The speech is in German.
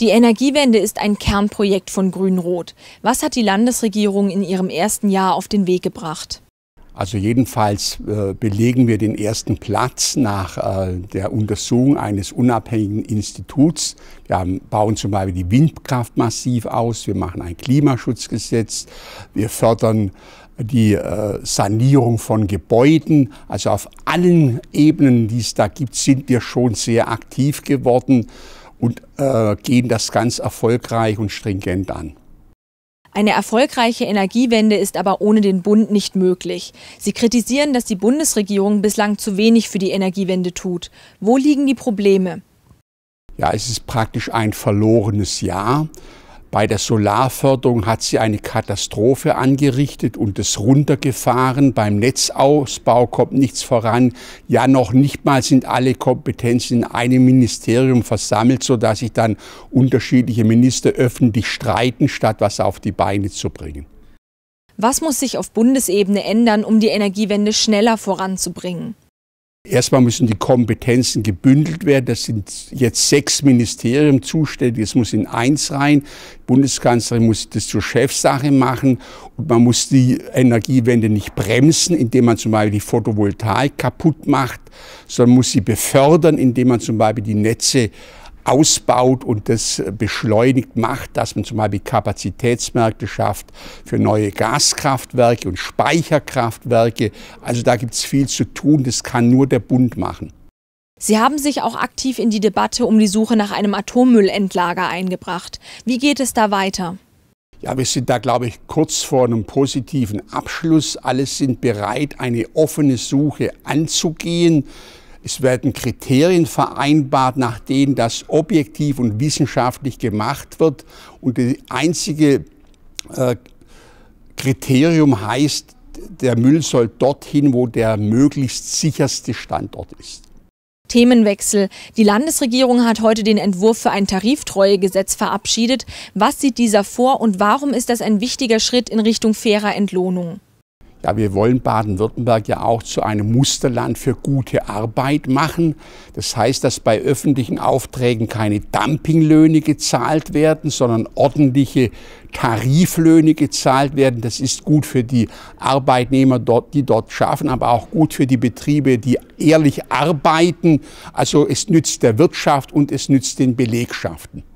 Die Energiewende ist ein Kernprojekt von Grün-Rot. Was hat die Landesregierung in ihrem ersten Jahr auf den Weg gebracht? Also jedenfalls äh, belegen wir den ersten Platz nach äh, der Untersuchung eines unabhängigen Instituts. Wir bauen zum Beispiel die Windkraft massiv aus, wir machen ein Klimaschutzgesetz, wir fördern die äh, Sanierung von Gebäuden. Also auf allen Ebenen, die es da gibt, sind wir schon sehr aktiv geworden und äh, gehen das ganz erfolgreich und stringent an. Eine erfolgreiche Energiewende ist aber ohne den Bund nicht möglich. Sie kritisieren, dass die Bundesregierung bislang zu wenig für die Energiewende tut. Wo liegen die Probleme? Ja, es ist praktisch ein verlorenes Jahr. Bei der Solarförderung hat sie eine Katastrophe angerichtet und es runtergefahren. Beim Netzausbau kommt nichts voran. Ja, noch nicht mal sind alle Kompetenzen in einem Ministerium versammelt, sodass sich dann unterschiedliche Minister öffentlich streiten, statt was auf die Beine zu bringen. Was muss sich auf Bundesebene ändern, um die Energiewende schneller voranzubringen? Erstmal müssen die Kompetenzen gebündelt werden. Das sind jetzt sechs Ministerien zuständig. Es muss in eins rein. Die Bundeskanzlerin muss das zur Chefsache machen. Und man muss die Energiewende nicht bremsen, indem man zum Beispiel die Photovoltaik kaputt macht, sondern muss sie befördern, indem man zum Beispiel die Netze ausbaut und das äh, beschleunigt macht, dass man zum Beispiel Kapazitätsmärkte schafft für neue Gaskraftwerke und Speicherkraftwerke. Also da gibt es viel zu tun, das kann nur der Bund machen. Sie haben sich auch aktiv in die Debatte um die Suche nach einem Atommüllendlager eingebracht. Wie geht es da weiter? Ja, wir sind da, glaube ich, kurz vor einem positiven Abschluss. Alle sind bereit, eine offene Suche anzugehen. Es werden Kriterien vereinbart, nach denen das objektiv und wissenschaftlich gemacht wird. Und das einzige äh, Kriterium heißt, der Müll soll dorthin, wo der möglichst sicherste Standort ist. Themenwechsel. Die Landesregierung hat heute den Entwurf für ein Tariftreuegesetz verabschiedet. Was sieht dieser vor und warum ist das ein wichtiger Schritt in Richtung fairer Entlohnung? Ja, wir wollen Baden-Württemberg ja auch zu einem Musterland für gute Arbeit machen. Das heißt, dass bei öffentlichen Aufträgen keine Dumpinglöhne gezahlt werden, sondern ordentliche Tariflöhne gezahlt werden. Das ist gut für die Arbeitnehmer, dort, die dort schaffen, aber auch gut für die Betriebe, die ehrlich arbeiten. Also es nützt der Wirtschaft und es nützt den Belegschaften.